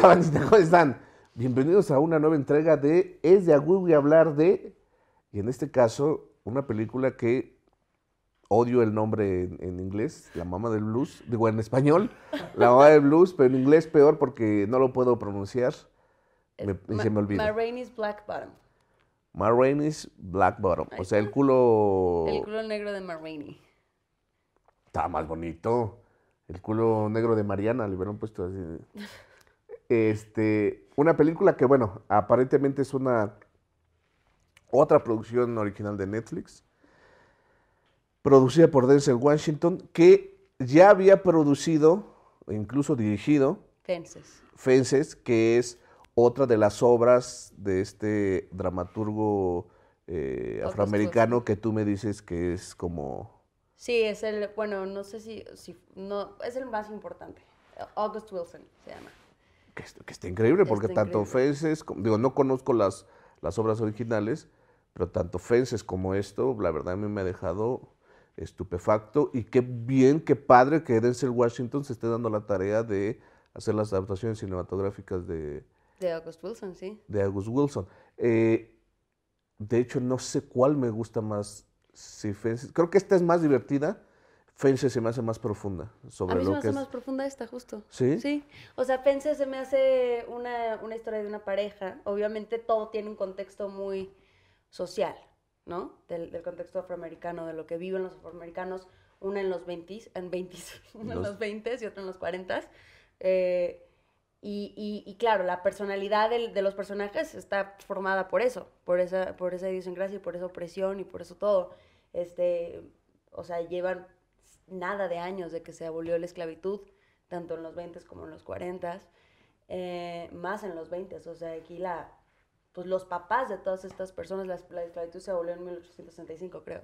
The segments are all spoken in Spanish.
¿Cómo están? Bienvenidos a una nueva entrega de Es de Agüe y hablar de, y en este caso, una película que odio el nombre en, inglés, La Mamá del Blues, digo en español, La Mama del Blues, pero en inglés peor porque no lo puedo pronunciar eh, y se me olvida. Marraine's Black Bottom. Marraine's Black Bottom, o sea, el culo... El culo negro de Marraine. Está más bonito. El culo negro de Mariana, le hubieran puesto así. Este, una película que, bueno, aparentemente es una otra producción original de Netflix, producida por Denzel Washington, que ya había producido, e incluso dirigido, Fences. Fences, que es otra de las obras de este dramaturgo eh, afroamericano que tú me dices que es como... Sí, es el, bueno, no sé si, si no, es el más importante. August Wilson se llama que, está increíble, porque tanto Fences, digo, no conozco las, las obras originales, pero tanto Fences como esto, la verdad a mí me ha dejado estupefacto y qué bien, qué padre que Denzel Washington se esté dando la tarea de hacer las adaptaciones cinematográficas de... De August Wilson, sí. De August Wilson. Eh, de hecho, no sé cuál me gusta más. Si Fences, creo que esta es más divertida, Fences se me hace más profunda. Sobre a mí se me hace más profunda esta, justo. ¿Sí? Sí. O sea, Fences se me hace una, una, historia de una pareja. Obviamente todo tiene un contexto muy social, ¿no? Del, contexto afroamericano, de lo que viven los afroamericanos. Una en los 20, en 20, una en los 20 y otra en los 40. Eh, y, y, claro, la personalidad de, los personajes está formada por eso, por esa, por esa y por esa opresión y por eso todo. Este, o sea, llevan nada de años de que se abolió la esclavitud, tanto en los 20 como en los 40, eh, más en los 20, o sea, aquí la, pues los papás de todas estas personas, la, la esclavitud se abolió en 1865, creo.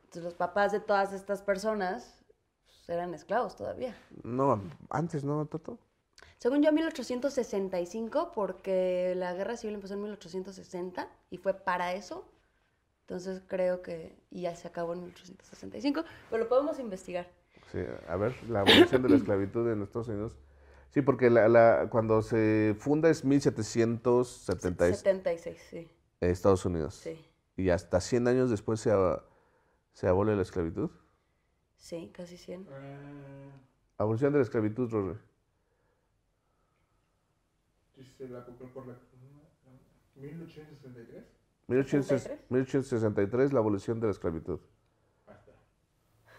Entonces los papás de todas estas personas pues, eran esclavos todavía. No, antes no, Toto. Según yo, 1865, porque la guerra civil empezó en 1860 y fue para eso entonces creo que y ya se acabó en 1865, pero lo podemos investigar. Sí, a ver, la abolición de la esclavitud en Estados Unidos. Sí, porque la, la, cuando se funda es 1776. 76, sí. Estados Unidos. Sí. ¿Y hasta 100 años después se, se abole la esclavitud? Sí, casi 100. Eh. Abolición de la esclavitud, Roger. Dice la por la... 1863. 1863, la abolición de la esclavitud.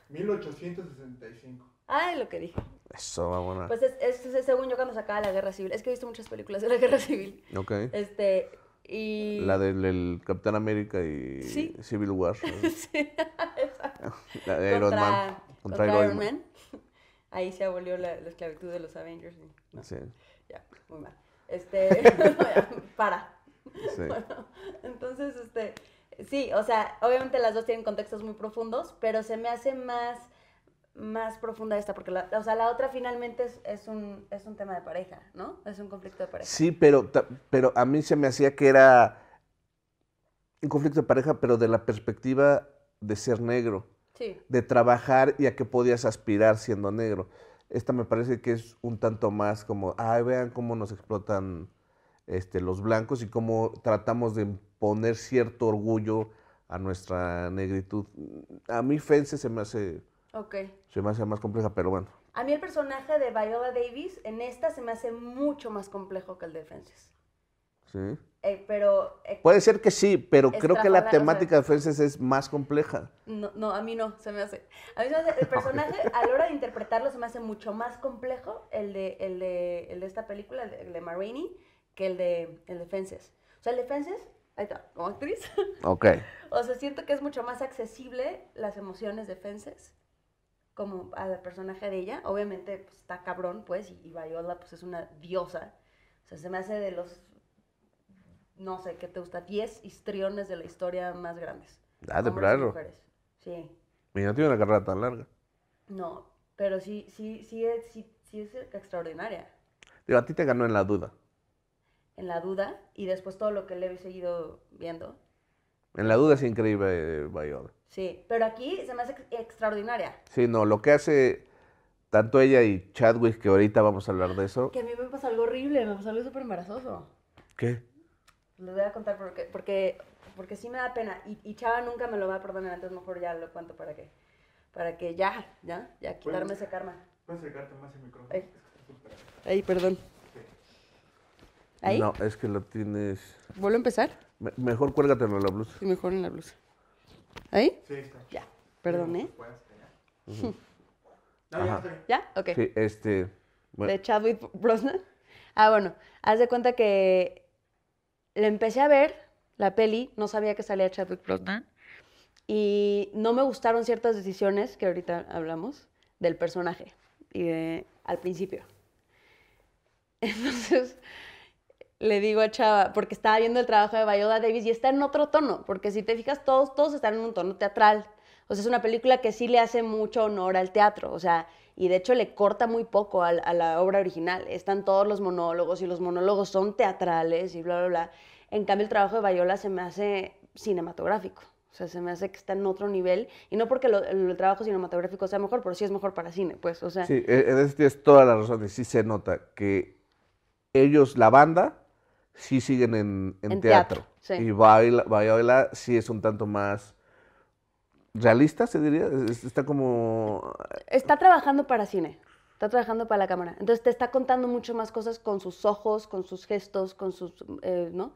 1865. Ah, es lo que dije. Eso, vamos Pues es, es, es, según yo cuando sacaba la guerra civil. Es que he visto muchas películas de la guerra civil. Ok. Este, y... La del Capitán América y Civil War. sí, La de Iron Man. Contra, Iron Man. Ahí se abolió la, esclavitud de los Avengers. Sí. Ya, muy mal. Este, para. Bueno, entonces, este, sí, o sea, obviamente las dos tienen contextos muy profundos, pero se me hace más, más profunda esta, porque la, la otra finalmente es, un, es un tema de pareja, ¿no? Es un conflicto de pareja. Sí, pero, pero a mí se me hacía que era un conflicto de pareja, pero de la perspectiva de ser negro, de trabajar y a qué podías aspirar siendo negro. Esta me parece que es un tanto más como, ay, vean cómo nos explotan este, los blancos y cómo tratamos de poner cierto orgullo a nuestra negritud. A mí Fences se me hace... Okay. Se me hace más compleja, pero bueno. A mí el personaje de Viola Davis en esta se me hace mucho más complejo que el de Fences. Sí. Eh, pero... Eh, Puede ser que sí, pero creo que la temática de Fences es más compleja. No, no, a mí no, se me hace. A mí se me el personaje a la hora de interpretarlo se me hace mucho más complejo el de, esta película, de, el de Marini, que el de, el Fences. O sea, el de Fences, ahí está, como actriz. Ok. o sea, siento que es mucho más accesible las emociones de Fences como al personaje de ella. Obviamente, pues, está cabrón, pues, y, y pues, es una diosa. O sea, se me hace de los, no sé, ¿qué te gusta? 10 histriones de la historia más grandes. Ah, de Sí. Mira, no tiene una carrera tan larga. No, pero sí, sí, sí, es, sí, sí es extraordinaria. Digo, a ti te ganó en la duda en La Duda y después todo lo que le he seguido viendo. En La Duda es increíble, eh, Viola. Sí, pero aquí se me hace extraordinaria. Sí, no, lo que hace tanto ella y Chadwick, que ahorita vamos a hablar de eso. Que a mí me pasa algo horrible, me pasa algo súper embarazoso. ¿Qué? Les voy a contar porque, porque, porque sí me da pena. Y, y Chava nunca me lo va a perdonar, entonces mejor ya lo cuento para que, para que ya, ya, ya quitarme ese karma. Puedes acercarte más el micrófono. Ay perdón. No, es que lo tienes. ¿Vuelvo a empezar? mejor cuélgatelo en la blusa. Sí, mejor en la blusa. ¿Ahí? Sí, está. Ya, perdón, ¿eh? ya, Ok. Sí, este. De Chadwick Brosnan. Ah, bueno, haz de cuenta que le empecé a ver, la peli, no sabía que salía Chadwick Brosnan. Y no me gustaron ciertas decisiones que ahorita hablamos del personaje y de, al principio. Entonces, le digo a Chava, porque estaba viendo el trabajo de Bayola Davis y está en otro tono, porque si te fijas, todos, todos están en un tono teatral. O sea, es una película que sí le hace mucho honor al teatro, o sea, y de hecho le corta muy poco a, la obra original. Están todos los monólogos y los monólogos son teatrales y bla, bla, bla. En cambio, el trabajo de Bayola se me hace cinematográfico. O sea, se me hace que está en otro nivel. Y no porque el, trabajo cinematográfico sea mejor, pero sí es mejor para cine, pues. O sea. Sí, e, en ese tienes toda la razón. Y sí se nota que ellos, la banda, sí siguen en, teatro. Y baila, baila, sí es un tanto más realista, se diría. Está como... Está trabajando para cine, está trabajando para la cámara. Entonces te está contando mucho más cosas con sus ojos, con sus gestos, con sus... Eh, ¿No?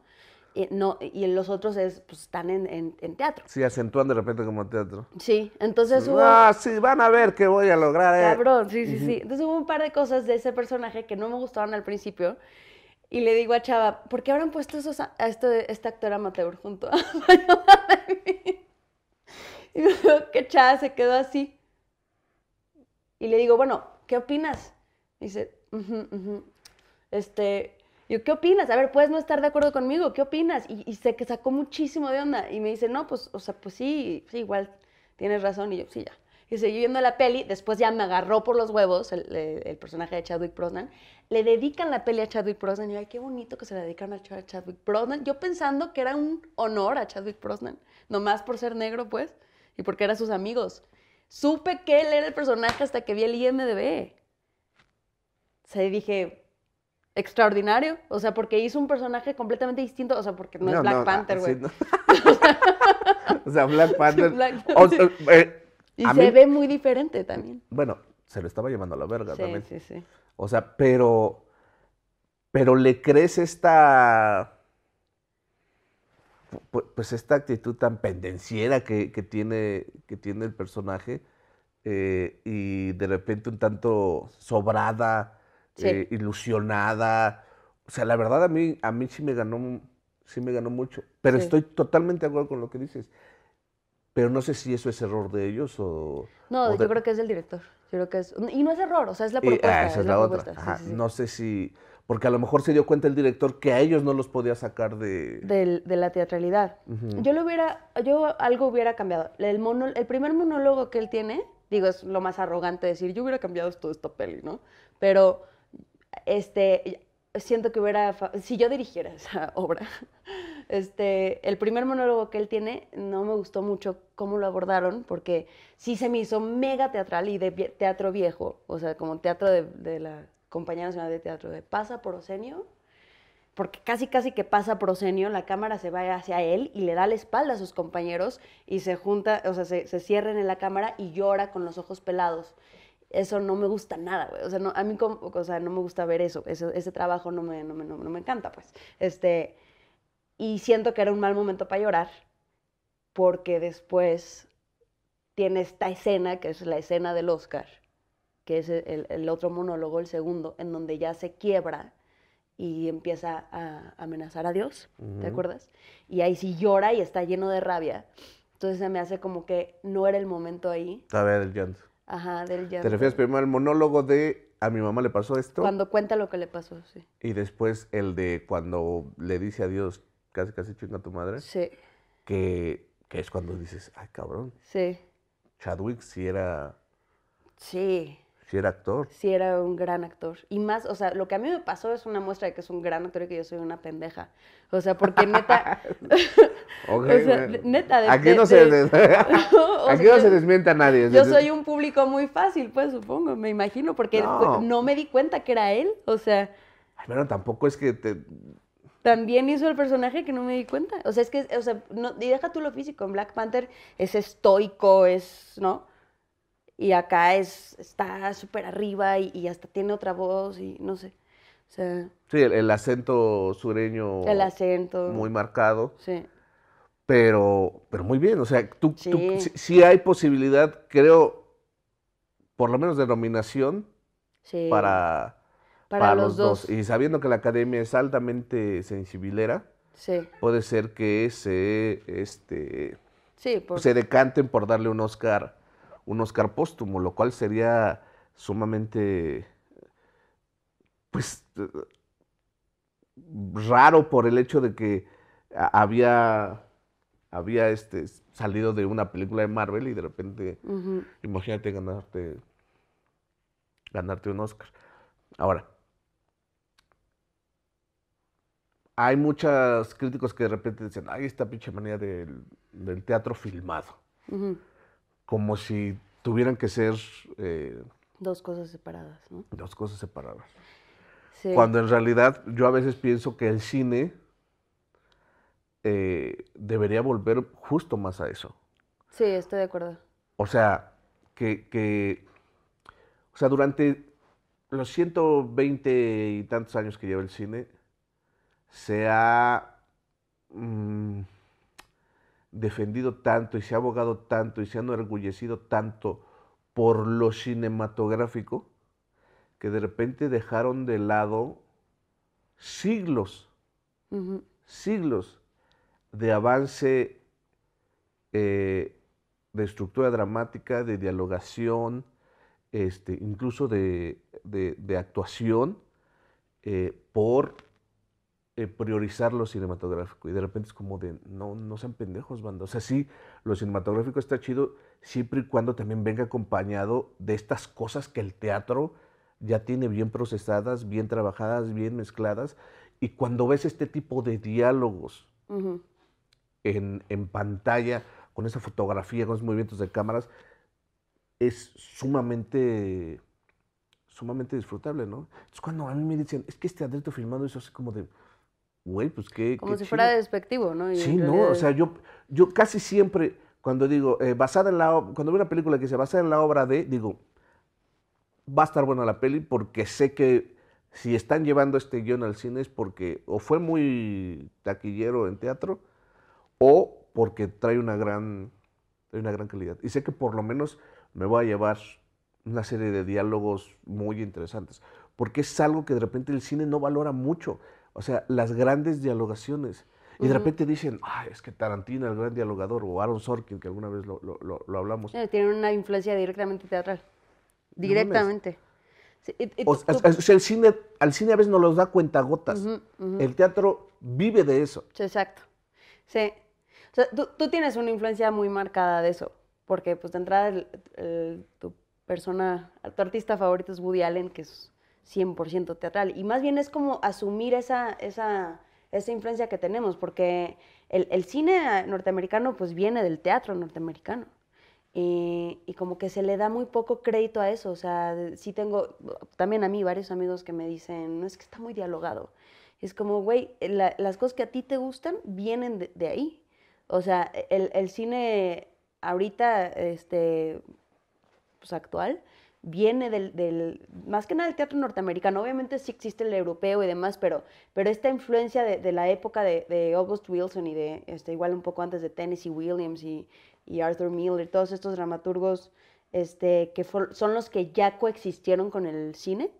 Y, no, y los otros pues, están en, teatro. Sí, acentúan de repente como teatro. Sí, entonces hubo... Ah, sí, van a ver qué voy a lograr. Eh". Cabrón, sí, sí, sí. Entonces hubo un par de cosas de ese personaje que no me gustaban al principio y le digo a Chava, ¿por qué habrán puesto a, este, este, actor amateur junto a Y yo digo que Chava se quedó así. Y le digo, bueno, ¿qué opinas? Y dice, este, yo, ¿qué opinas? A ver, puedes no estar de acuerdo conmigo, ¿qué opinas? Y, sé que sacó muchísimo de onda. Y me dice, no, pues, o sea, pues sí, sí, igual tienes razón. Y yo, sí, ya y seguí viendo la peli, después ya me agarró por los huevos el, eh, personaje de Chadwick Brosnan, le dedican la peli a Chadwick Brosnan, y yo, ay, qué bonito que se le dedican a Chadwick Brosnan, yo pensando que era un honor a Chadwick Brosnan, nomás por ser negro, pues, y porque era sus amigos. Supe que él era el personaje hasta que vi el IMDB. O dije, extraordinario. O sea, porque hizo un personaje completamente distinto. O sea, porque no, es Black ah, Panther, güey. o, sea, Black Panther. Eh, y se ve muy diferente también. Bueno, se lo estaba llevando a la verga también. Sí, sí. O sea, pero. Pero le crees esta. Pues esta actitud tan pendenciera que, tiene, que tiene el personaje. Eh, y de repente un tanto sobrada, eh, ilusionada. O sea, la verdad a mí, a mí sí me ganó, sí me ganó mucho. Pero estoy totalmente de acuerdo con lo que dices. Pero no sé si eso es error de ellos o... No, yo creo que es del director. Yo creo que es... Y no es error, o sea, es la eh, propuesta. Ah, esa es, la, otra. No sé si... Porque a lo mejor se dio cuenta el director que a ellos no los podía sacar de... de, la teatralidad. Yo lo hubiera... Yo algo hubiera cambiado. El, mono, el primer monólogo que él tiene, digo, es lo más arrogante decir, yo hubiera cambiado todo esta peli, ¿no? Pero, este siento que hubiera, si yo dirigiera esa obra, este, el primer monólogo que él tiene no me gustó mucho cómo lo abordaron, porque sí se me hizo mega teatral y de teatro viejo, o sea, como teatro de, la Compañía Nacional de Teatro, de pasa por Osenio, porque casi casi que pasa por Osenio, la cámara se va hacia él y le da la espalda a sus compañeros y se junta, o sea, se, se cierren en la cámara y llora con los ojos pelados eso no me gusta nada, güey. O sea, no, a mí o no me gusta ver eso. Ese, ese trabajo no me, no, me, encanta, pues. Este, y siento que era un mal momento para llorar, porque después tiene esta escena, que es la escena del Oscar, que es el, otro monólogo, el segundo, en donde ya se quiebra y empieza a amenazar a Dios, ¿te acuerdas? Y ahí sí llora y está lleno de rabia. Entonces se me hace como que no era el momento ahí. A ver, el llanto. Ajá, del ya. ¿Te refieres primero al monólogo de a mi mamá le pasó esto? Cuando cuenta lo que le pasó, sí. Y después el de cuando le dice adiós casi casi chinga a tu madre. Sí. Que, que es cuando dices, ay cabrón. Sí. Chadwick sí era... Sí. Si era actor. Si era un gran actor. Y más, o sea, lo que a mí me pasó es una muestra de que es un gran actor y que yo soy una pendeja. O sea, porque neta. o sea, neta. De, aquí no, se, desmienta a nadie. Yo soy un público muy fácil, pues supongo, me imagino, porque no, me di cuenta que era él. O sea. Ay, bueno, tampoco es que te también hizo el personaje que no me di cuenta. O sea, es que, o sea, y deja tú lo físico, en Black Panther es estoico, es, ¿no? y acá es, está súper arriba y, hasta tiene otra voz y no sé. O sea, sí, el, acento sureño. El acento. Muy marcado. Sí. Pero, pero muy bien, o sea, tú, sí. hay posibilidad, creo, por lo menos de nominación sí. para, para, los, dos. Y sabiendo que la academia es altamente sensibilera, sí. puede ser que se, este, se decanten por darle un Oscar un Oscar póstumo, lo cual sería sumamente, pues, raro por el hecho de que había, había este, salido de una película de Marvel y de repente, imagínate ganarte, ganarte un Oscar. Ahora, hay muchos críticos que de repente dicen, ay, esta pinche manía del, del teatro filmado como si tuvieran que ser... Eh, dos cosas separadas, ¿no? Dos cosas separadas. Cuando en realidad yo a veces pienso que el cine eh, debería volver justo más a eso. Sí, estoy de acuerdo. O sea, que, o sea, durante los 120 y tantos años que lleva el cine, se ha... Mm, defendido tanto y se ha abogado tanto y se han orgullecido tanto por lo cinematográfico que de repente dejaron de lado siglos, siglos de avance eh, de estructura dramática, de dialogación, este, incluso de, actuación, eh, por eh, priorizar lo cinematográfico. Y de repente es como de, no, no sean pendejos, banda. O sea, sí, lo cinematográfico está chido siempre y cuando también venga acompañado de estas cosas que el teatro ya tiene bien procesadas, bien trabajadas, bien mezcladas. Y cuando ves este tipo de diálogos en, pantalla, con esa fotografía, con esos movimientos de cámaras, es sumamente sumamente disfrutable, ¿no? es cuando a mí me dicen, es que este adrito filmando eso así como de, güey, pues qué. Como si fuera despectivo, ¿no? sí, no, o sea, yo, yo casi siempre, cuando digo, eh, basada en la. Cuando veo una película que se basa en la obra de, digo, va a estar buena la peli porque sé que si están llevando este guión al cine es porque o fue muy taquillero en teatro o porque trae una gran, trae una gran calidad. Y sé que por lo menos me va a llevar una serie de diálogos muy interesantes, porque es algo que de repente el cine no valora mucho. O sea, las grandes dialogaciones. Y de repente dicen, ay, es que Tarantino, el gran dialogador, o Aaron Sorkin, que alguna vez lo, lo, lo, hablamos. Eh, Tienen una influencia directamente teatral. Directamente. o, sea, el cine, al cine a veces no los da cuenta gotas. El teatro vive de eso. exacto. Sí. O sea, tú, tienes una influencia muy marcada de eso, porque pues de entrada tu persona, tu artista favorito es Woody Allen, que es 100% teatral. Y más bien es como asumir esa, esa, esa influencia que tenemos, porque el, cine norteamericano pues viene del teatro norteamericano. Y, como que se le da muy poco crédito a eso. O sea, sí tengo también a mí varios amigos que me dicen, no es que está muy dialogado. Es como, güey, las cosas que a ti te gustan vienen de, ahí. O sea, el, cine ahorita, este, pues actual, viene del, más que nada del teatro norteamericano. Obviamente sí existe el europeo y demás, pero, pero esta influencia de, la época de, August Wilson y de, este, igual un poco antes de Tennessee Williams y, Arthur Miller, todos estos dramaturgos este, que son los que ya coexistieron con el cine.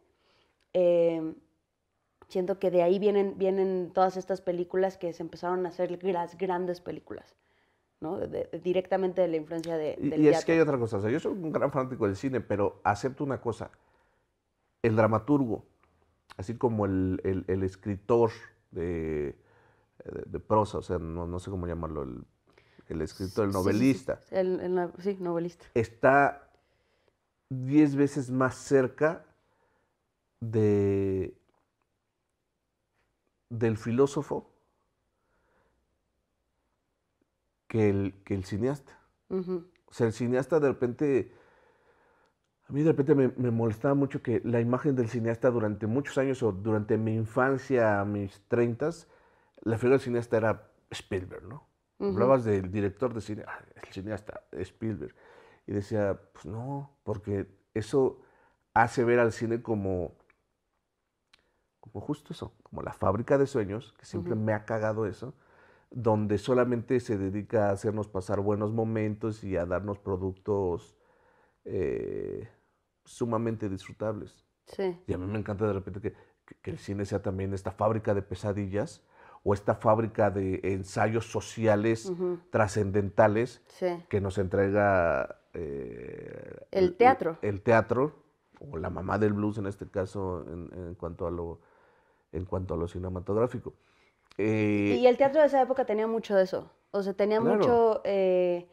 Eh, siento que de ahí vienen, vienen todas estas películas que se empezaron a hacer las grandes películas directamente de la influencia de, del Y, es que hay otra cosa, yo soy un gran fanático del cine, pero acepto una cosa, el dramaturgo, así como el, escritor de, prosa, o sea, no, sé cómo llamarlo, el, escritor, el novelista. Sí, el, novelista. Está diez veces más cerca de del filósofo que el, cineasta. O sea, el cineasta de repente, a mí de repente me, molestaba mucho que la imagen del cineasta durante muchos años o durante mi infancia, mis treintas, la figura del cineasta era Spielberg, ¿no? Hablabas del director de cine, ah, el cineasta Spielberg. Y decía, pues no, porque eso hace ver al cine como, como justo eso, como la fábrica de sueños, que siempre me ha cagado eso donde solamente se dedica a hacernos pasar buenos momentos y a darnos productos eh, sumamente disfrutables. Sí. Y a mí me encanta de repente que, el cine sea también esta fábrica de pesadillas o esta fábrica de ensayos sociales trascendentales que nos entrega eh, el teatro. teatro, o la mamá del blues en este caso, en, en cuanto a lo cinematográfico. Eh, y el teatro de esa época tenía mucho de eso. O sea, tenía mucho... Eh,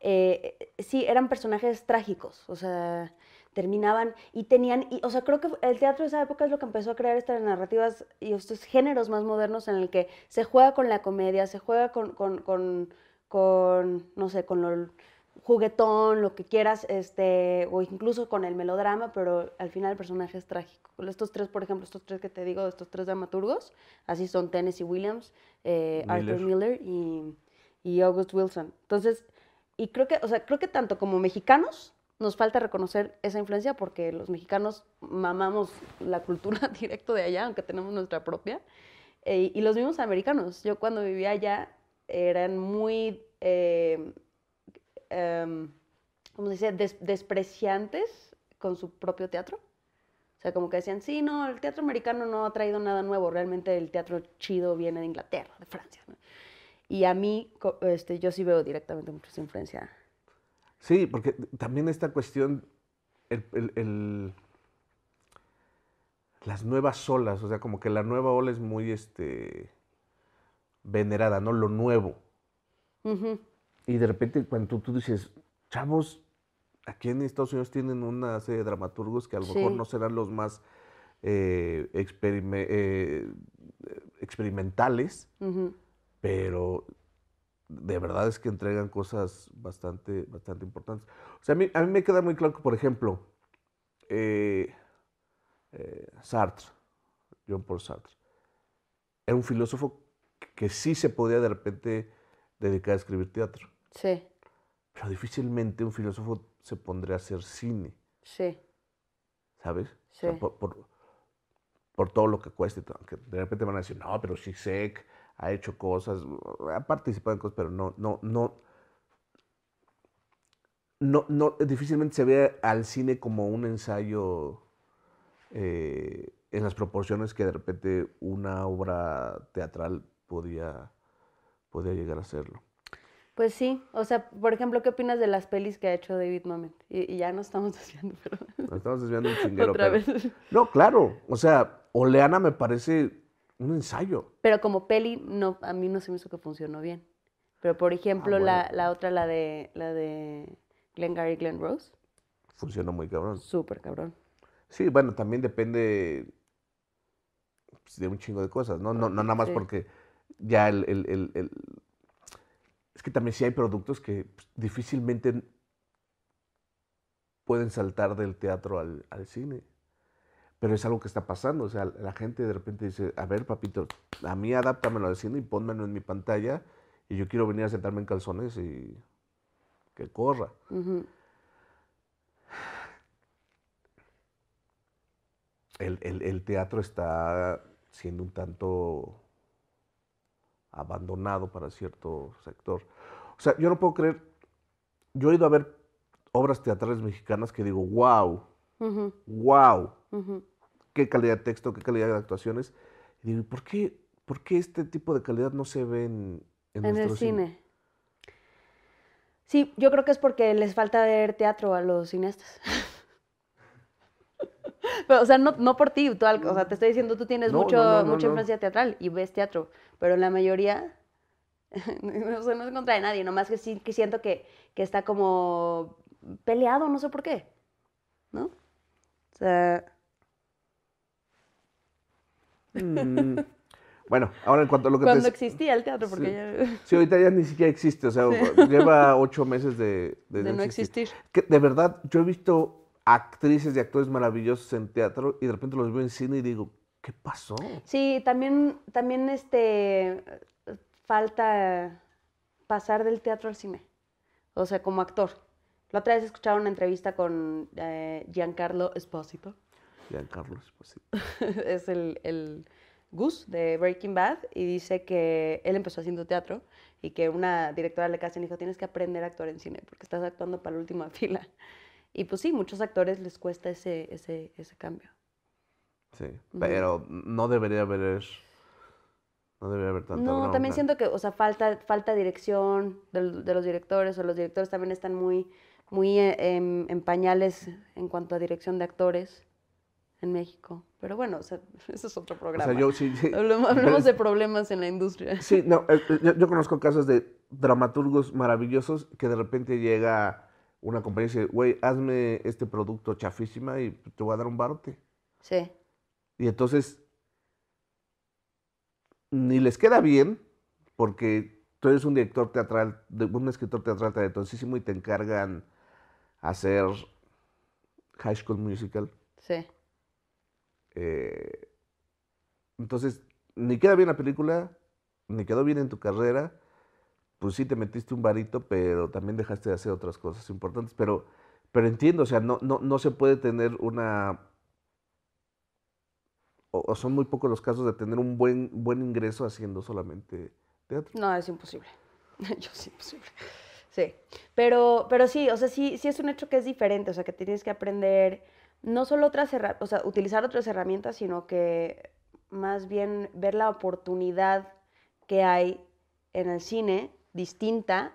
eh, sí, eran personajes trágicos. O sea, terminaban y tenían... Y, o sea, creo que el teatro de esa época es lo que empezó a crear estas narrativas y estos géneros más modernos en el que se juega con la comedia, se juega con, con, con, con no sé, con lo juguetón, lo que quieras, este, o incluso con el melodrama, pero al final el personaje es trágico. Estos tres, por ejemplo, estos tres que te digo, estos tres dramaturgos, así son Tennessee Williams, eh, Arthur Miller y, August Wilson. Entonces, y creo que, o sea, creo que tanto como mexicanos nos falta reconocer esa influencia porque los mexicanos mamamos la cultura directo de allá, aunque tenemos nuestra propia. Eh, y los mismos americanos. Yo cuando vivía allá eran muy... Eh, Em, despreciantes con su propio teatro. O sea, como que decían, sí, no, el teatro americano no ha traído nada nuevo, realmente el teatro chido viene de Inglaterra, de Francia. Y a mí, este, yo sí veo directamente mucha influencia. Sí, porque también esta cuestión, el, las nuevas olas, o sea, como que la nueva ola es muy este, venerada, ¿no? Lo nuevo. Y de repente cuando tú dices, chavos, aquí en Estados Unidos tienen una serie de dramaturgos que a lo mejor no serán los más eh, eh, experimentales, pero de verdad es que entregan cosas bastante, bastante importantes. O sea, a mí, a mí me queda muy claro que, por ejemplo, eh, Sartre, John Paul Sartre, era un filósofo que sí se podía de repente dedicar a escribir teatro. Sí. Pero difícilmente un filósofo se pondría a hacer cine. Sí. ¿Sabes? Sí. por, todo lo que cueste. de repente van a decir, no, pero Zizek ha hecho cosas, ha participado en cosas, pero no, no, no. No, no, difícilmente se ve al cine como un ensayo eh, en las proporciones que de repente una obra teatral podía, podía llegar a serlo. Pues sí, o sea, por ejemplo, ¿qué opinas de las pelis que ha hecho David Moment? Y, ya no estamos desviando, pero... estamos desviando un chinguero. No, claro, o sea, Oleana me parece un ensayo. Pero como peli, no, a mí no se me hizo que funcionó bien. Pero por ejemplo, ah, la, la, otra, la de, la de Glenn Gary, Glenn Rose. Funcionó muy cabrón. Súper cabrón. Sí, bueno, también depende pues, de un chingo de cosas, ¿no? No, no nada más porque ya el, que también sí hay productos que pues, difícilmente pueden saltar del teatro al, cine. Pero es algo que está pasando. O sea, la gente de repente dice, a ver, papito, a mí adáptamelo al cine y pónmelo en mi pantalla y yo quiero venir a sentarme en calzones y que corra. el teatro está siendo un tanto abandonado para cierto sector. O sea, yo no puedo creer, yo he ido a ver obras teatrales mexicanas que digo, wow, wow, qué calidad de texto, qué calidad de actuaciones. Y digo, ¿por qué, por qué este tipo de calidad no se ve en, el cine? cine? Sí, yo creo que es porque les falta ver teatro a los cineastas. o sea, no, por ti, tú, o sea, te estoy diciendo, tú tienes mucho, mucha influencia teatral y ves teatro, pero la mayoría, o sea, no es contra de nadie, nomás que sí que siento que, está como peleado, no sé por qué, ¿no? O sea... Mm. Bueno, ahora en cuanto a lo que Cuando existía el teatro, porque sí. ya... Sí, ahorita ya ni siquiera existe, o sea, lleva ocho meses de, de, no, existir. de verdad, yo he visto actrices y actores maravillosos en teatro y de repente los veo en cine y digo, ¿qué pasó? Sí, también, también este, falta pasar del teatro al cine, o sea, como actor. La otra vez escuchaba una entrevista con eh, Giancarlo Espósito. Giancarlo Espósito. es el, el Gus de Breaking Bad y dice que él empezó haciendo teatro y que una directora le le dijo, tienes que aprender a actuar en cine porque estás actuando para la última fila. Y pues sí, muchos actores les cuesta ese, ese, ese cambio. Sí, pero no debería haber... No debería haber tanto No, también siento que, o sea, falta, falta dirección de, de, los directores, o los directores también están muy, muy eh, em, en, pañales en cuanto a dirección de actores en México. Pero bueno, o eso es otro programa. O sea, yo, sí, Hablamos, de problemas en la industria. Sí, no, eh, eh, yo conozco casos de dramaturgos maravillosos que de repente llega una compañía dice, güey, hazme este producto chafísima y te voy a dar un barote. Sí. Y entonces, ni les queda bien, porque tú eres un director teatral, un escritor teatral talentosísimo y te encargan hacer High School Musical. Sí. Eh, entonces, ni queda bien la película, ni quedó bien en tu carrera, pues sí te metiste un varito, pero también dejaste de hacer otras cosas importantes. Pero, pero entiendo, o sea, no, no, no se puede tener una... O, son muy pocos los casos de tener un buen, buen ingreso haciendo solamente teatro. No, es imposible. Yo es imposible. Sí. Pero, pero sí, o sea, sí, sí es un hecho que es diferente, o sea, que tienes que aprender no solo otras o sea, utilizar otras herramientas, sino que más bien ver la oportunidad que hay en el cine distinta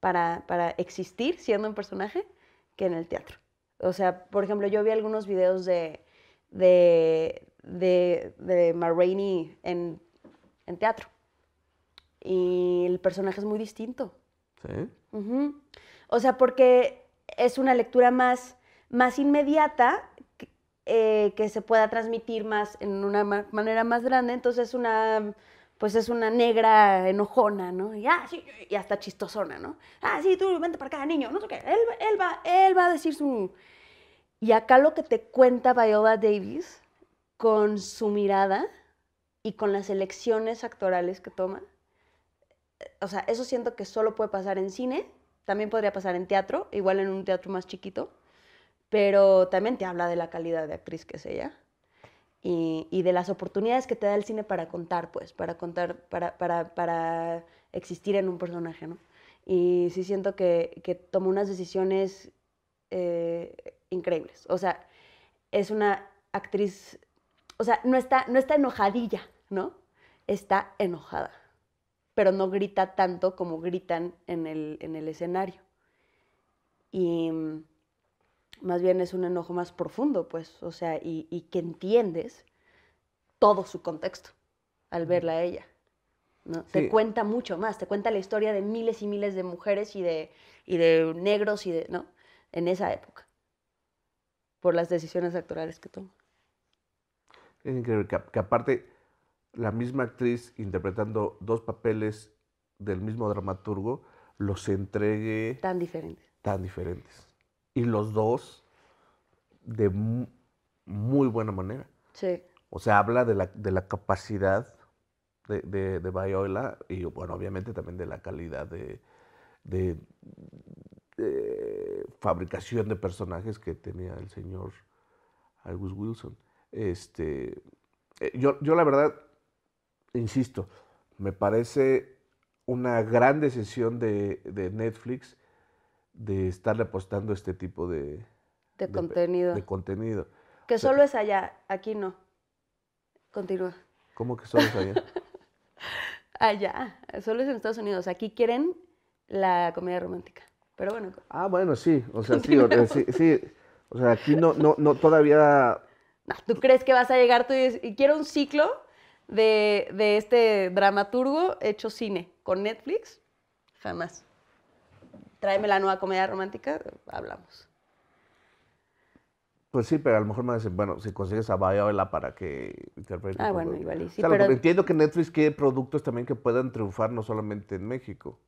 para, existir siendo un personaje que en el teatro. O sea, por ejemplo, yo vi algunos videos de, de, de, en, teatro. Y el personaje es muy distinto. Sí. O sea, porque es una lectura más, más inmediata que, eh, se pueda transmitir más en una manera más grande. Entonces, es una pues es una negra enojona, ¿no? Y, ah, y hasta chistosona, ¿no? Ah, sí, tú vente para cada niño, no sé qué. Él, va, él va a decir su... Y acá lo que te cuenta Viola Davis con su mirada y con las elecciones actorales que toma, eh, o sea, eso siento que solo puede pasar en cine, también podría pasar en teatro, igual en un teatro más chiquito, pero también te habla de la calidad de actriz que es ella y, de las oportunidades que te da el cine para contar, pues, para contar, para, existir en un personaje, ¿no? Y sí siento que, que tomó unas decisiones eh, increíbles. O sea, es una actriz, o sea, no está, no está enojadilla, ¿no? Está enojada, pero no grita tanto como gritan en el, en el escenario. Y mm, más bien es un enojo más profundo, pues, o sea, y, que entiendes todo su contexto al verla a ella. Te cuenta mucho más, te cuenta la historia de miles y miles de mujeres y de, de negros y de, ¿no? En esa época, por las decisiones actorales que toma. Es increíble que, que aparte la misma actriz interpretando dos papeles del mismo dramaturgo los entregue... Tan diferentes. Tan diferentes y los dos de muy buena manera. Sí. O sea, habla de la, capacidad de, de, y, bueno, obviamente también de la calidad de, fabricación de personajes que tenía el señor August Wilson. Este, eh, yo, la verdad, insisto, me parece una gran decisión de, de Netflix de estar apostando este tipo de, de, contenido. De contenido. Que solo es allá, aquí no. Continúa. ¿Cómo que solo es allá? allá, solo es en Estados Unidos. Aquí quieren la comedia romántica. Pero bueno. Ah, bueno, sí. O sea, sí, sí, O sea, aquí no, no, no todavía. No, ¿Tú crees que vas a llegar tú y, y quiero un ciclo de, de este dramaturgo hecho cine con Netflix? Jamás tráeme la nueva comedia romántica, hablamos. Pues sí, pero a lo mejor me dicen, bueno, si consigues a Viola para que interprete. Ah, bueno, igual sí. Entiendo que Netflix quiere productos también que puedan triunfar no solamente en México.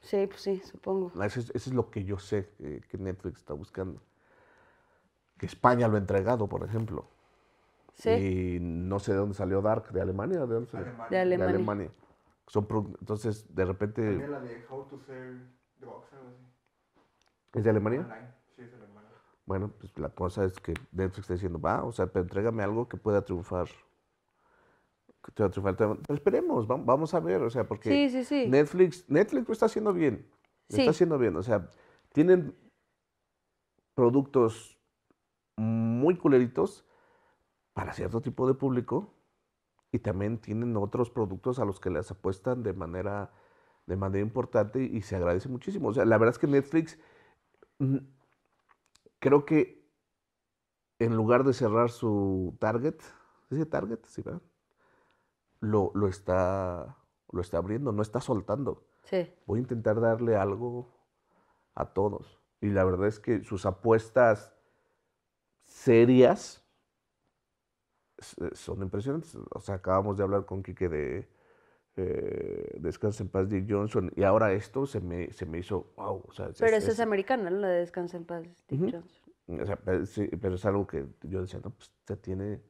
Sí, pues sí, supongo. Ah, eso es, lo que yo sé que Netflix está buscando. Que España lo ha entregado, por ejemplo. Sí. Y no sé de dónde salió Dark, de Alemania, ¿de dónde salió? Alemania. De Alemania. De Alemania entonces de repente de es de Alemania bueno pues la cosa es que Netflix está diciendo va o sea pero entrégame algo que pueda triunfar que pueda triunfar pero pues, esperemos vamos a ver o sea porque Netflix Netflix lo está haciendo bien está haciendo bien o sea tienen productos muy culeritos para cierto tipo de público y también tienen otros productos a los que les apuestan de manera, de manera importante y se agradece muchísimo. O sea, la verdad es que Netflix mm, creo que en lugar de cerrar su target, ese target? Sí, ¿verdad? Lo, está, lo está abriendo, no está soltando. Voy a intentar darle algo a todos. Y la verdad es que sus apuestas serias eh, son impresionantes. O sea, acabamos de hablar con Quique de eh, Descansa en paz Dick Johnson y ahora esto se me, se me hizo wow. pero eso es, americano, Lo de Descansa en paz Dick Johnson. O sea, pero, es algo que yo decía, no, pues se tiene,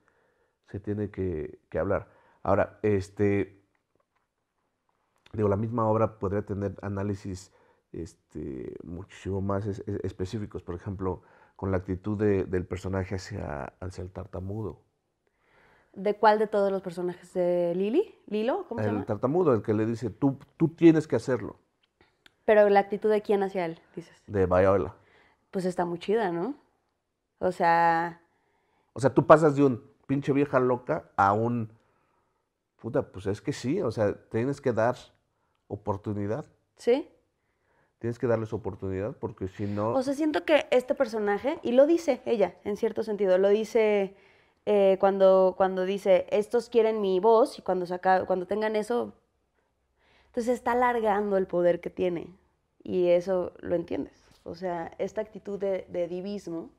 se tiene que, hablar. Ahora, este, digo, la misma obra podría tener análisis este, muchísimo más específicos, por ejemplo, con la actitud del personaje hacia, hacia el tartamudo. ¿De cuál de todos los personajes? ¿De Lili? ¿Lilo? ¿Cómo el se llama? tartamudo, el que le dice, tú, tú tienes que hacerlo. Pero la actitud de quién hacia él, dices. De Viola. Pues está muy chida, ¿no? O sea... O sea, tú pasas de un pinche vieja loca a un... Puta, pues es que sí, o sea, tienes que dar oportunidad. Sí. Tienes que darles oportunidad porque si no... O sea, siento que este personaje, y lo dice ella, en cierto sentido, lo dice eh, cuando, cuando dice, estos quieren mi voz, y cuando, saca, cuando tengan eso, entonces está alargando el poder que tiene. Y eso lo entiendes. O sea, esta actitud de, de divismo,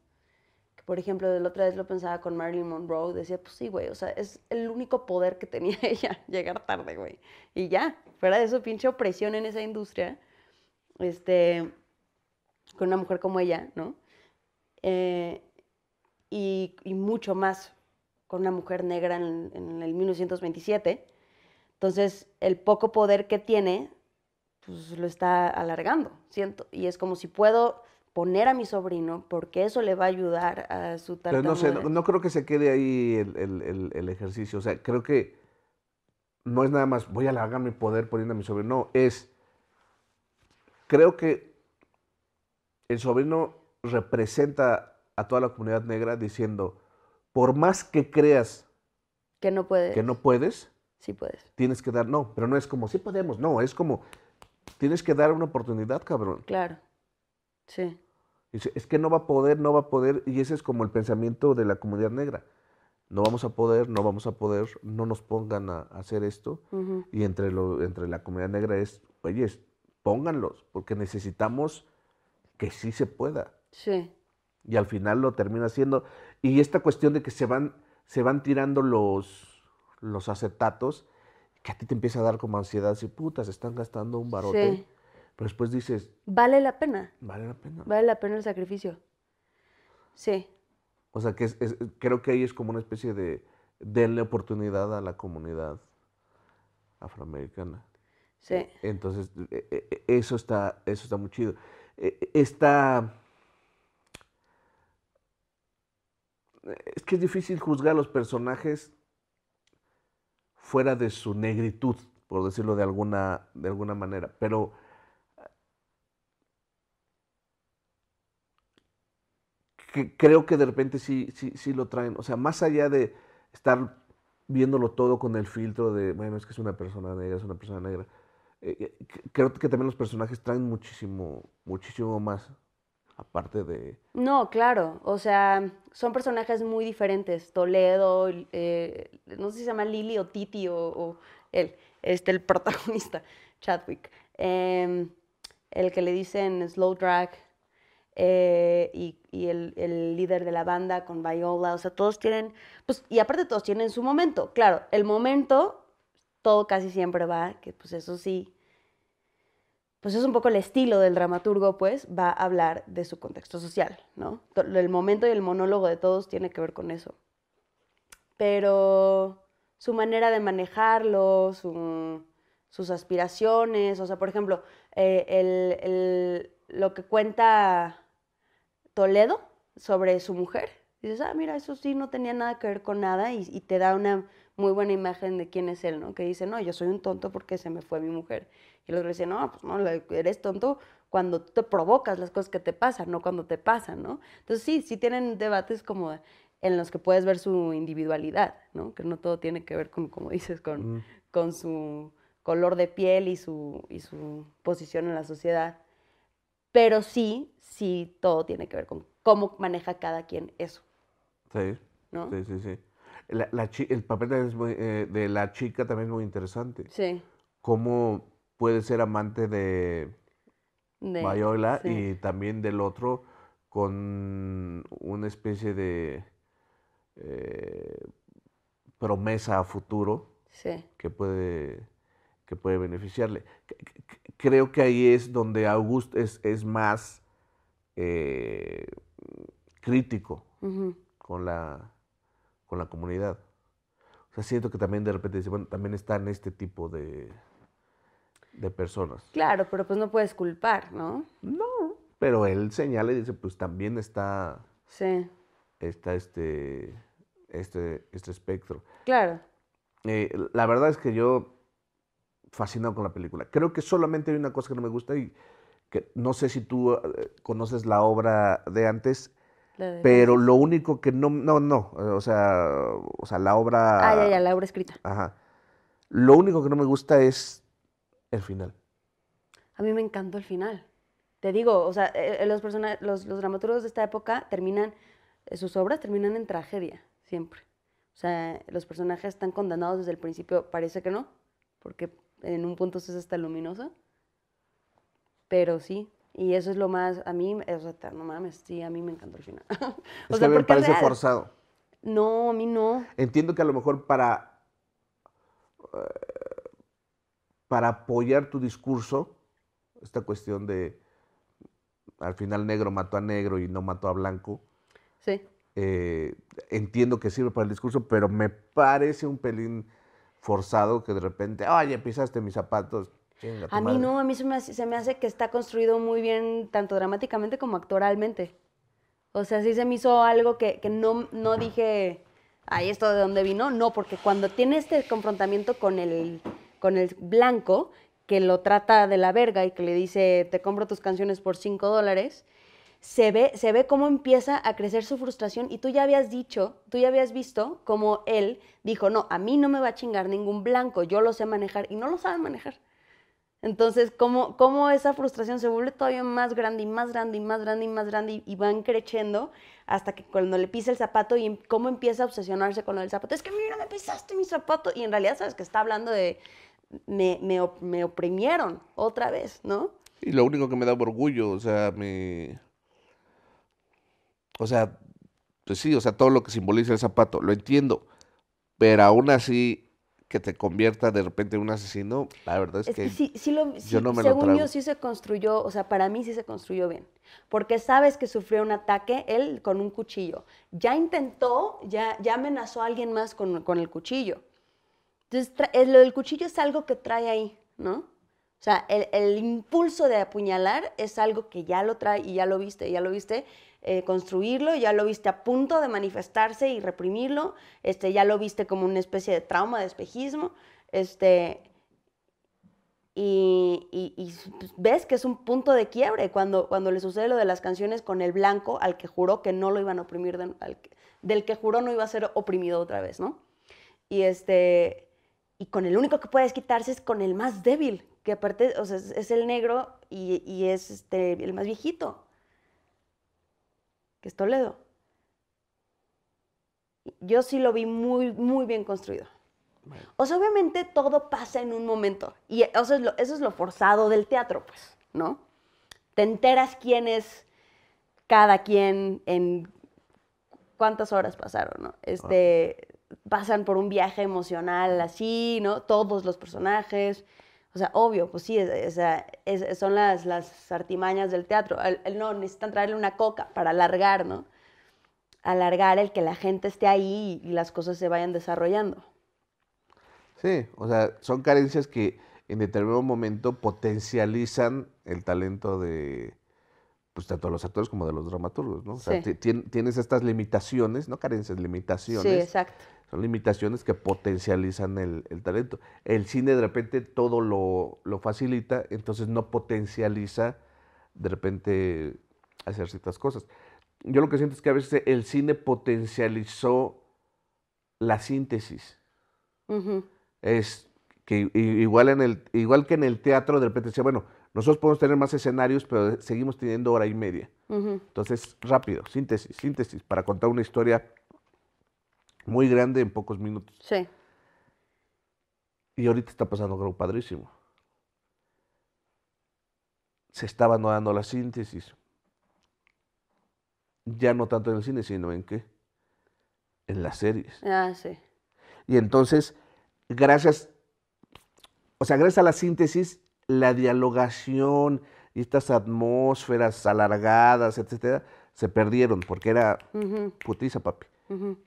que por ejemplo, la otra vez lo pensaba con Marilyn Monroe, decía, pues sí, güey, o sea, es el único poder que tenía ella, llegar tarde, güey. Y ya, fuera de eso, pinche opresión en esa industria, este, con una mujer como ella, ¿no? Eh, y, mucho más con una mujer negra en, el 1927. Entonces, el poco poder que tiene, pues lo está alargando, siento. Y es como si puedo poner a mi sobrino, porque eso le va a ayudar a su tal no sé, no, creo que se quede ahí el, el, el, el ejercicio. O sea, creo que no es nada más voy a alargar mi poder poniendo a mi sobrino. No, es. Creo que el sobrino representa a toda la comunidad negra diciendo, por más que creas que no puedes, que no puedes sí puedes. Tienes que dar, no, pero no es como, si podemos, no, es como, tienes que dar una oportunidad, cabrón. Claro, sí. es que no va a poder, no va a poder, y ese es como el pensamiento de la comunidad negra. No vamos a poder, no vamos a poder, no nos pongan a, hacer esto. Y entre, lo, entre la comunidad negra es, oye, pónganlos, porque necesitamos que sí se pueda. Sí y al final lo termina haciendo. Y esta cuestión de que se van, se van tirando los, los acetatos, que a ti te empieza a dar como ansiedad, si putas, están gastando un barote. Pero después dices... Vale la pena. Vale la pena. Vale la pena el sacrificio. Sí. O sea, que creo que ahí es como una especie de denle oportunidad a la comunidad afroamericana. Sí. E, entonces, e, e, eso está, eso está muy chido. Esta es que es difícil juzgar a los personajes fuera de su negritud, por decirlo de alguna, de alguna manera, pero eh, creo que de repente sí, sí, sí lo traen, o sea, más allá de estar viéndolo todo con el filtro de, bueno, es que es una persona negra, es una persona negra, eh, eh, creo que también los personajes traen muchísimo, muchísimo más aparte de... No, claro, o sea, son personajes muy diferentes, Toledo, eh, no sé si se llama Lili o Titi o, este, el protagonista, Chadwick, em, el que le dicen Slow Drag eh, y, el, el, líder de la banda con Viola, o sea, todos tienen, pues, y aparte todos tienen su momento, claro, el momento, todo casi siempre va, que pues eso sí, pues es un poco el estilo del dramaturgo, pues va a hablar de su contexto social, ¿no? El momento y el monólogo de todos tiene que ver con eso. Pero su manera de manejarlo, sus aspiraciones, o sea, por ejemplo, eh, lo que cuenta Toledo sobre su mujer, dices, ah, mira, eso sí no tenía nada que ver con nada y te da una muy buena imagen de quién es él, ¿no? Que dice, no, yo soy un tonto porque se me fue mi mujer. Y el otro dice, no, pues no, eres tonto cuando te provocas las cosas que te pasan, no cuando te pasan, ¿no? Entonces sí, sí tienen debates como en los que puedes ver su individualidad, ¿no? Que no todo tiene que ver con, como dices, con, mm. con su color de piel y su, y su posición en la sociedad. Pero sí, sí, todo tiene que ver con cómo maneja cada quien eso. Sí. Sí, sí, sí el papel eh, de, la chica también es muy interesante. Sí. Cómo puede ser amante de, Mayola y también del otro con una especie de eh, promesa a futuro que, puede, que puede beneficiarle. Creo que ahí es donde August es, más eh, crítico con la con la comunidad. O sea, siento que también de repente dice, bueno, también están este tipo de, de personas. Claro, pero pues no puedes culpar, ¿no? No, pero él señala y dice, pues también está... Sí. Está este, este, este espectro. Claro. Eh, la verdad es que yo fascinado con la película. Creo que solamente hay una cosa que no me gusta y que no sé si tú eh, conoces la obra de antes, pero lo único que no, no, no, eh, o sea, o sea, la obra... Ah, ya, ya, la obra escrita. Ajá. Lo único que no me gusta es el final. A mí me encantó el final. Te digo, o sea, eh, eh, los, los, dramaturgos de esta época terminan, sus obras terminan en tragedia, siempre. O sea, los personajes están condenados desde el principio, parece que no, porque en un punto es hasta luminoso. Pero sí, y eso es lo más, a mí, es no mames, sí, a mí me encantó el final. o sea, me parece forzado. No, a mí no. Entiendo que a lo mejor para, eh, para apoyar tu discurso, esta cuestión de al final negro mató a negro y no mató a blanco. Sí. Eh, entiendo que sirve para el discurso, pero me parece un pelín forzado que de repente, oye, pisaste mis zapatos a mí no, a mí se me, hace, que está construido muy bien, tanto dramáticamente como actoralmente. O sea, sí se me hizo algo que, no, no dije, ahí ¿esto de dónde vino? No, porque cuando tiene este confrontamiento con el, con el blanco, que lo trata de la verga y que le dice, te compro tus canciones por 5 dólares, se ve, se ve cómo empieza a crecer su frustración y tú ya habías dicho, tú ya habías visto cómo él dijo, no, a mí no me va a chingar ningún blanco, yo lo sé manejar y no lo sabe manejar. Entonces, ¿cómo, cómo esa frustración se vuelve todavía más grande y más grande y más grande y más grande y, van creciendo hasta que cuando le pisa el zapato y em, cómo empieza a obsesionarse con lo del zapato. Es que mira, me pisaste mi zapato. Y en realidad, sabes que está hablando de me, me oprimieron otra vez, ¿no? Y lo único que me da orgullo, o sea, me. O sea, pues sí, o sea, todo lo que simboliza el zapato, lo entiendo. Pero aún así, que te convierta de repente en un asesino, la verdad es, que, sí, sí lo, sí, según yo sí se construyó, o sea, para mí sí se construyó bien, porque sabes que sufrió un ataque él con un cuchillo, ya intentó, ya, ya amenazó a alguien más con, el cuchillo. Entonces, lo del cuchillo es algo que trae ahí, ¿no? O sea, el, impulso de apuñalar es algo que ya lo trae y ya lo viste, ya lo viste, eh, construirlo, ya lo viste a punto de manifestarse y reprimirlo, este, ya lo viste como una especie de trauma, de espejismo, este, y, y, pues, ves que es un punto de quiebre cuando, cuando le sucede lo de las canciones con el blanco al que juró que no lo iban a oprimir, del que juró no iba a ser oprimido otra vez, ¿no? Y, este, y con el único que puedes quitarse es con el más débil, que aparte es, el negro y, es este, el más viejito que es Toledo. Yo sí lo vi muy, muy bien construido. O sea, obviamente todo pasa en un momento. Y eso es, lo, forzado del teatro, pues, ¿no? Te enteras quién es cada quien en cuántas horas pasaron, ¿no? Este, ah. Pasan por un viaje emocional así, ¿no? Todos los personajes. O sea, obvio, pues sí, son las, las artimañas del teatro. no, necesitan traerle una coca para alargar, ¿no? Alargar el que la gente esté ahí y las cosas se vayan desarrollando. Sí, o sea, son carencias que en determinado momento potencializan el talento de, pues tanto de los actores como de los dramaturgos, ¿no? O sea, tienes estas limitaciones, no carencias, limitaciones. Sí, exacto. Son limitaciones que potencializan el, talento. El cine de repente todo lo, facilita, entonces no potencializa de repente hacer ciertas cosas. Yo lo que siento es que a veces el cine potencializó la síntesis. Es que igual, en el, igual que en el teatro, de repente decía, bueno, nosotros podemos tener más escenarios, pero seguimos teniendo hora y media. Entonces, rápido, síntesis, síntesis, para contar una historia muy grande en pocos minutos. Sí. Y ahorita está pasando algo padrísimo. Se estaba no dando la síntesis. Ya no tanto en el cine, sino en qué? En las series. Ah, sí. Y entonces, gracias, o sea, gracias a la síntesis la dialogación y estas atmósferas alargadas, etcétera, se perdieron porque era putiza, papi.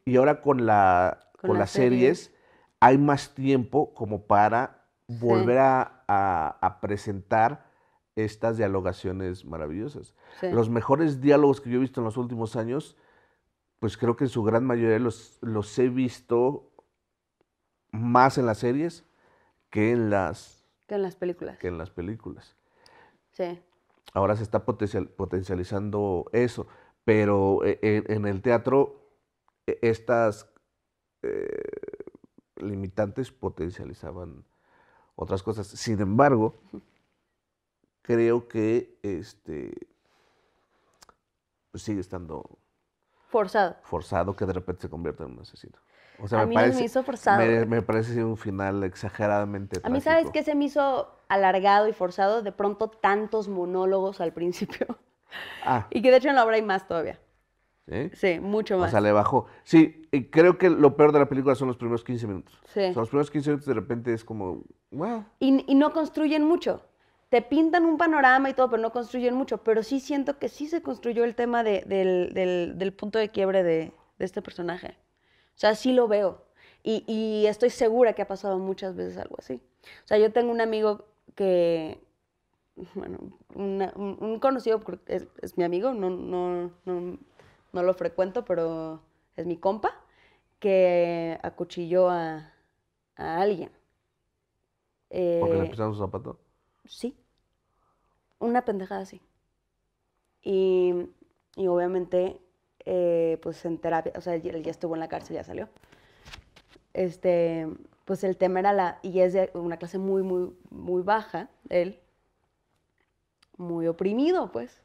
Y ahora con, la, con, las series, hay más tiempo como para volver a, presentar estas dialogaciones maravillosas. Los mejores diálogos que yo he visto en los últimos años, pues creo que en su gran mayoría los, los he visto más en las series que en las que en las películas. Que en las películas. Sí. Ahora se está potencializando eso, pero eh, en, el teatro e, estas eh, limitantes potencializaban otras cosas. Sin embargo, creo que este pues, sigue estando forzado. Forzado que de repente se convierta en un asesino. O a me mí parece, me hizo forzado. Me, parece un final exageradamente. A mí, ¿sabes que se me hizo alargado y forzado? De pronto, tantos monólogos al principio. Ah. Y que de hecho en la obra hay más todavía. ¿Sí? sí, mucho más. O sea, le bajó. Sí, y creo que lo peor de la película son los primeros 15 minutos. Sí. O sea, los primeros 15 minutos de repente es como, wow. Y, no construyen mucho. Te pintan un panorama y todo, pero no construyen mucho. Pero sí siento que sí se construyó el tema del, punto de quiebre de este personaje. O sea, sí lo veo. Y, estoy segura que ha pasado muchas veces algo así. O sea, yo tengo un amigo que, bueno, un conocido, es, es, mi amigo, no, no, no, no lo frecuento, pero es mi compa, que acuchilló a, a alguien. Eh, ¿Porque le pisaron su zapato? Sí. Una pendejada así. Y, y obviamente eh, pues en terapia, o sea, él ya estuvo en la cárcel, ya salió. Este, pues el tema era la, y es de una clase muy, muy, muy baja, él, muy oprimido, pues,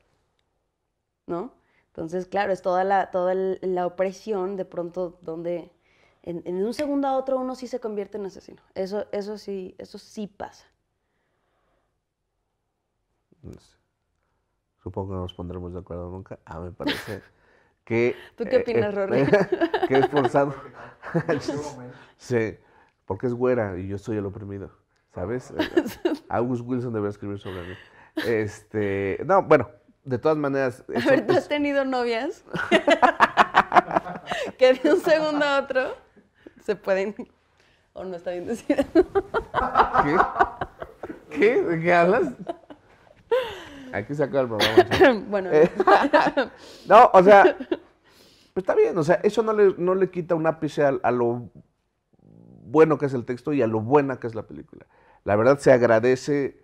¿no? Entonces, claro, es toda la, toda la opresión de pronto donde en, un segundo a otro uno sí se convierte en asesino. Eso, eso sí, eso sí pasa. No Supongo que no nos pondremos de acuerdo nunca. Ah, me parece ¿Tú qué eh, opinas, eh, Rory? que es forzado. sí, porque es güera y yo soy el oprimido, ¿sabes? Eh, August Wilson debería escribir sobre mí. Este, no, bueno, de todas maneras... A ver, ¿tú has tenido novias? que de un segundo a otro se pueden... O no está bien decir. ¿Qué? ¿Qué? ¿De qué hablas? Aquí que sacar el programa. bueno. Eh, no, o sea, pues está bien, o sea, eso no le, quita un ápice a, lo bueno que es el texto y a lo buena que es la película. La verdad se agradece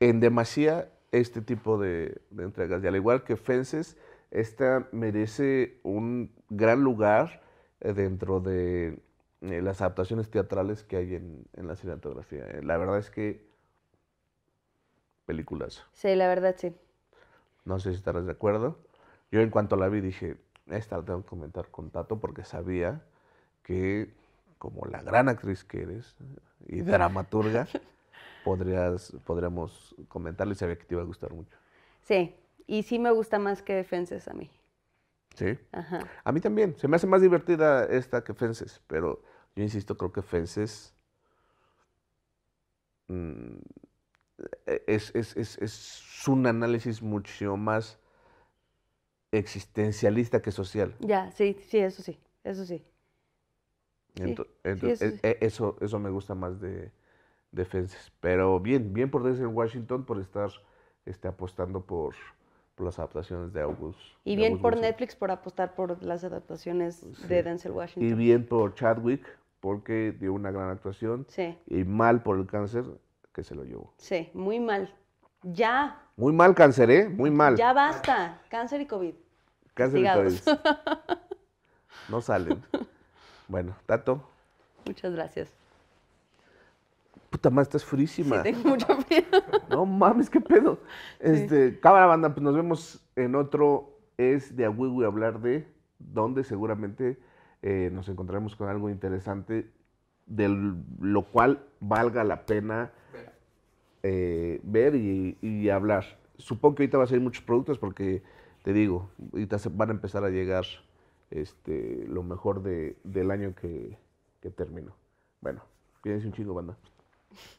en demasía este tipo de, entregas. Y al igual que Fences, esta merece un gran lugar eh, dentro de eh, las adaptaciones teatrales que hay en la cinematografía. La verdad es que películas. Sí, la verdad sí. No sé si estarás de acuerdo. Yo en cuanto la vi dije, esta la tengo que comentar con Tato porque sabía que como la gran actriz que eres y dramaturga, podrías, podríamos comentarla y sabía que te iba a gustar mucho. Sí, y sí me gusta más que Fences a mí. Sí. Ajá. A mí también. Se me hace más divertida esta que Fences, pero yo insisto, creo que Fences... Mm, eh, es, es, es, es un análisis mucho más existencialista que social. Ya, sí, sí, eso sí, eso sí. Entonces, e, e, eso, eso, me gusta más de, de Pero bien, bien por Denzel Washington por estar este, apostando por, por, las adaptaciones de August. Y bien por Netflix por apostar por las adaptaciones de Denzel Washington. Y bien por Chadwick porque dio una gran actuación. Y mal por el cáncer que se lo llevó. Sí, muy mal. Ya. Muy mal cáncer, ¿eh? Muy mal. Ya basta. Cáncer y COVID. Cáncer y COVID. No salen. Bueno, Tato. Muchas gracias. Puta madre, estás furísima. Sí, tengo mucho miedo. No mames, qué pedo. Este, cámara banda, pues nos vemos en otro es de a hablar de donde seguramente eh, nos encontraremos con algo interesante de lo cual valga la pena eh, ver y, hablar. Supongo que ahorita va a salir muchos productos porque, te digo, ahorita se van a empezar a llegar este, lo mejor de, del año que, termino, Bueno, cuídense un chingo, banda.